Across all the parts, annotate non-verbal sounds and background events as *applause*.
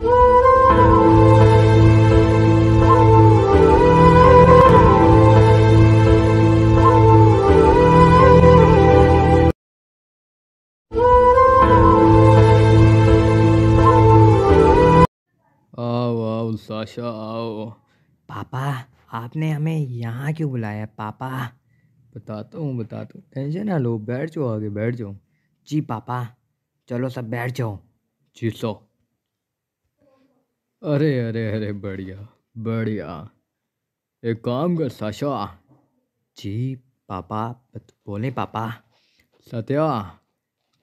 Sasha आओ पापा आपने हमें यहाँ क्यों बुलाया पापा बताता हूँ बताता हूँ टेंशन ना लो बैठ जाओ आगे बैठ जाओ जी पापा चलो सब बैठ जाओ जी सो अरे अरे अरे बढ़िया बढ़िया एक काम कर साशा जी पापा बोले पापा सत्या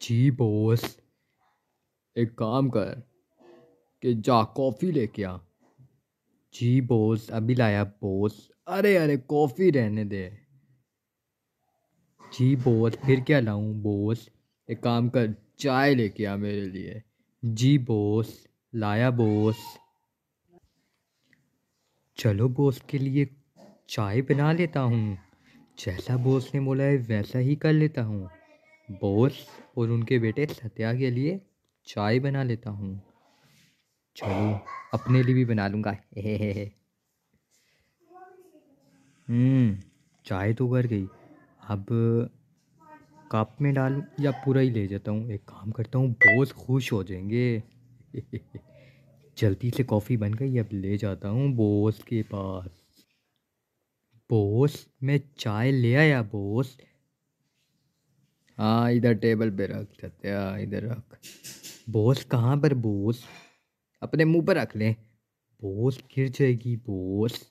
जी बोस एक काम कर कि जा कॉफ़ी लेके आ जी बोस अभी लाया बोस अरे अरे कॉफ़ी रहने दे जी बोस फिर क्या लाऊं बोस एक काम कर चाय लेके आ मेरे लिए जी बोस लाया बोस चलो बोस के लिए चाय बना लेता हूँ जैसा बोस ने बोला है वैसा ही कर लेता हूँ बोस और उनके बेटे सत्या के लिए चाय बना लेता हूँ चलो अपने लिए भी बना लूँगा *laughs* हम्म, चाय तो कर गई अब कप में डालूँ या पूरा ही ले जाता हूँ एक काम करता हूँ बोस खुश हो जाएंगे *laughs* जल्दी से कॉफ़ी बन गई अब ले जाता हूँ बोस के पास बोस मैं चाय ले आया बोस हाँ इधर टेबल पे रख सत्या हाँ, इधर रख बोस कहाँ पर बोस अपने मुंह पर रख लें बोस गिर जाएगी बोस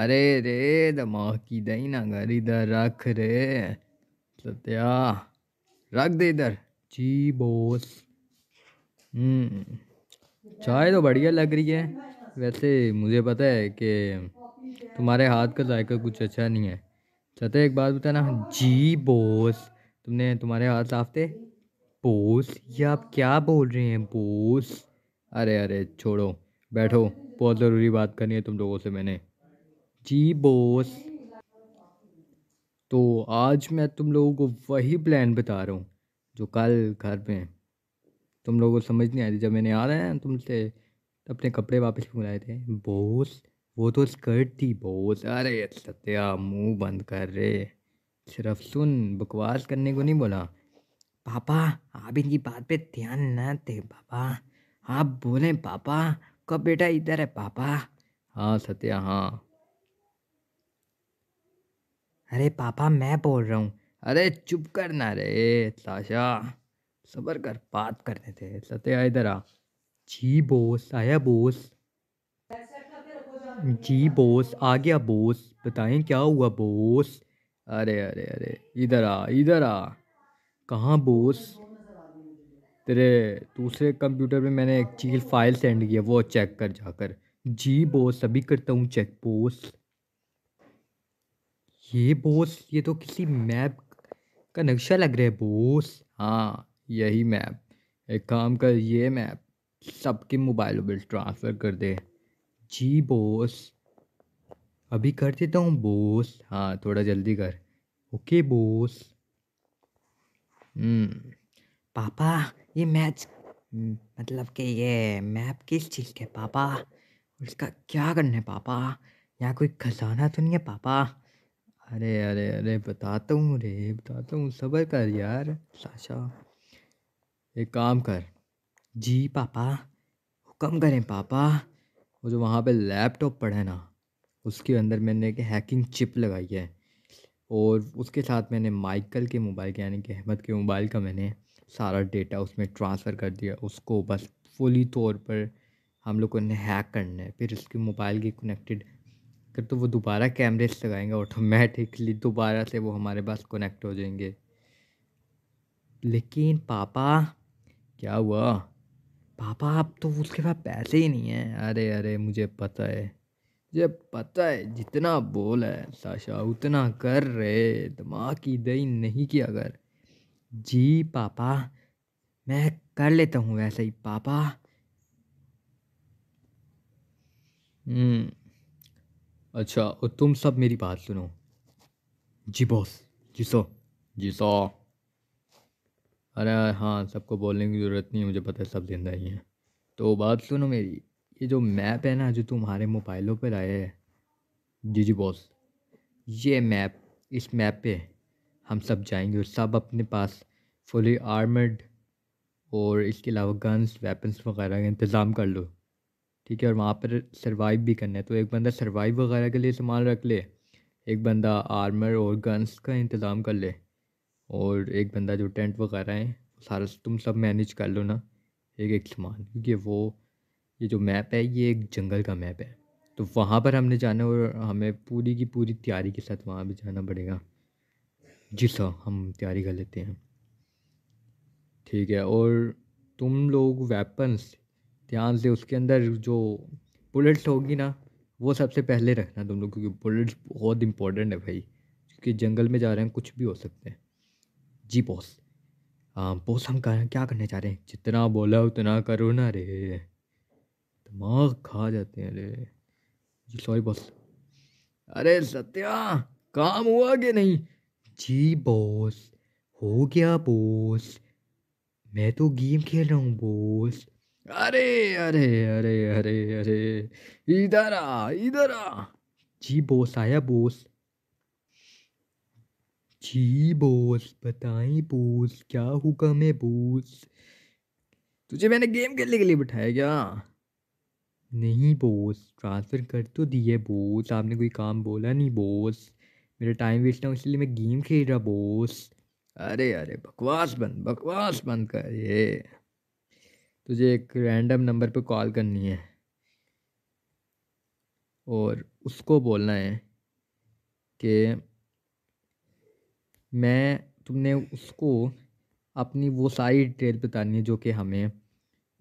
अरे रे दिमाग की दही ना घर इधर रख रे सत्या रख दे इधर जी बोस हम्म चाय तो बढ़िया लग रही है वैसे मुझे पता है कि तुम्हारे हाथ का जायका कुछ अच्छा नहीं है चाहते एक बात बताना जी बोस तुमने तुम्हारे हाथ साफ थे बोस ये आप क्या बोल रहे हैं बोस अरे अरे छोड़ो बैठो बहुत ज़रूरी बात करनी है तुम लोगों से मैंने जी बोस तो आज मैं तुम लोगों को वही प्लान बता रहा हूँ जो कल घर में तुम लोगों को समझ नहीं आ रही जब मैंने आ याद है तुमसे अपने कपड़े वापस मंगाए थे बोस वो तो स्कर्ट थी बोस अरे सत्या मुंह बंद कर रे सिर्फ सुन बकवास करने को नहीं बोला पापा आप इनकी बात पे ध्यान ना दे पापा आप बोले पापा कब बेटा इधर है पापा हाँ सत्या हाँ अरे पापा मैं बोल रहा हूँ अरे चुप करना रे साशा सबर कर बात करने थे सत्या इधर आ जी बोस आया बोस जी बोस आ गया बोस बताएं क्या हुआ बोस अरे अरे अरे इधर आ इधर आ कहाँ बोस तेरे दूसरे कंप्यूटर पे मैंने एक चीज फाइल सेंड किया वो चेक कर जाकर जी बोस अभी करता हूँ चेक बोस ये बोस ये तो किसी मैप का नक्शा लग रहा है बोस हाँ यही मैप एक काम कर ये मैप सबके मोबाइल पर ट्रांसफ़र कर दे जी बोस अभी कर देता हूँ बोस हाँ थोड़ा जल्दी कर ओके बोस हम्म, पापा ये मैच हम्म, मतलब कि ये मैप किस चीज़ के पापा उसका क्या करना है पापा यहाँ कोई खजाना तो नहीं है पापा अरे अरे अरे बताता हूँ रे बताता हूँ सबर कर यार साशा एक काम कर जी पापा हुक्म करें पापा वो जो वहाँ पे लैपटॉप पड़ा है ना उसके अंदर मैंने एक हैकिंग चिप लगाई है और उसके साथ मैंने माइकल के मोबाइल के यानी कि अहमद के मोबाइल का मैंने सारा डेटा उसमें ट्रांसफ़र कर दिया उसको बस फुली तौर पर हम लोग को हैक करना है फिर उसके मोबाइल के कनेक्टेड कर तो वो दोबारा कैमरे लगाएंगे ऑटोमेटिकली दोबारा से वो हमारे पास कनेक्ट हो जाएंगे लेकिन पापा क्या हुआ पापा आप तो उसके पास पैसे ही नहीं हैं अरे अरे मुझे पता है मुझे पता है जितना बोल है साशा उतना कर रहे दिमाग की दही नहीं किया कर जी पापा मैं कर लेता हूँ वैसे ही पापा हम्म। अच्छा और तुम सब मेरी बात सुनो जी बॉस जी सो जी सो अरे हाँ सबको बोलने की ज़रूरत नहीं है मुझे पता है सब जिंदा ही हैं तो बात सुनो मेरी ये जो मैप है ना जो तुम्हारे मोबाइलों पर आया है जी जी बॉस ये मैप इस मैप पे हम सब जाएंगे और सब अपने पास फुली आर्मड और इसके अलावा गन्स वेपन्स वगैरह का इंतज़ाम कर लो ठीक है और वहाँ पर सर्वाइव भी करना है तो एक बंदा सर्वाइव वगैरह के लिए सामान रख ले एक बंदा आर्मर और गन्स का इंतज़ाम कर ले और एक बंदा जो टेंट वगैरह है सारा तुम सब मैनेज कर लो ना एक एक सामान क्योंकि वो ये जो मैप है ये एक जंगल का मैप है तो वहाँ पर हमने जाना और हमें पूरी की पूरी तैयारी के साथ वहाँ भी जाना पड़ेगा जी सर हम तैयारी कर लेते हैं ठीक है और तुम लोग वेपन्स ध्यान से उसके अंदर जो बुलेट्स होगी ना वो सबसे पहले रखना तुम लोग क्योंकि बुलेट्स बहुत इंपॉर्टेंट है भाई क्योंकि जंगल में जा रहे हैं कुछ भी हो सकते हैं जी बॉस हाँ बॉस हम क्या करने जा रहे हैं जितना बोला उतना करो ना रे दिमाग खा जाते हैं रे जी सॉरी बॉस अरे सत्या काम हुआ कि नहीं जी बॉस हो गया बॉस मैं तो गेम खेल रहा हूँ बॉस अरे अरे अरे अरे अरे इधर आ इधर आ जी बॉस आया बॉस जी बोस बताएं बोस क्या हुक्म है बोस तुझे मैंने गेम खेलने के लिए बिठाया क्या नहीं बोस ट्रांसफ़र कर तो दिए बोस आपने कोई काम बोला नहीं बोस मेरा टाइम वेस्ट ना हो इसलिए मैं गेम खेल रहा बोस अरे अरे बकवास बंद बकवास बंद कर ये तुझे एक रैंडम नंबर पे कॉल करनी है और उसको बोलना है कि मैं तुमने उसको अपनी वो सारी डिटेल बतानी है जो कि हमें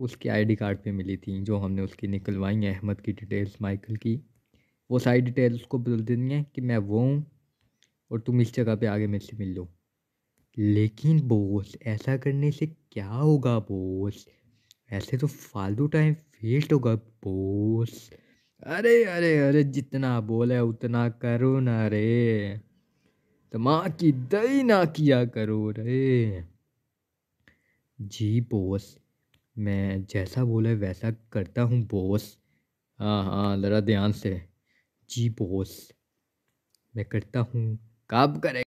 उसके आईडी कार्ड पे मिली थी जो हमने उसकी निकलवाई हैं अहमद की डिटेल्स माइकल की वो सारी डिटेल्स उसको बदल देनी है कि मैं वो हूँ और तुम इस जगह पे आगे मेरे से मिल लो लेकिन बोस ऐसा करने से क्या होगा बोस ऐसे तो फालतू टाइम वेस्ट होगा बोस अरे अरे अरे जितना बोले उतना करो ना रे तो माँ की दई ना किया करो रे जी बोस मैं जैसा बोला वैसा करता हूँ बोस हाँ हाँ ज़रा ध्यान से जी बोस मैं करता हूँ कब करे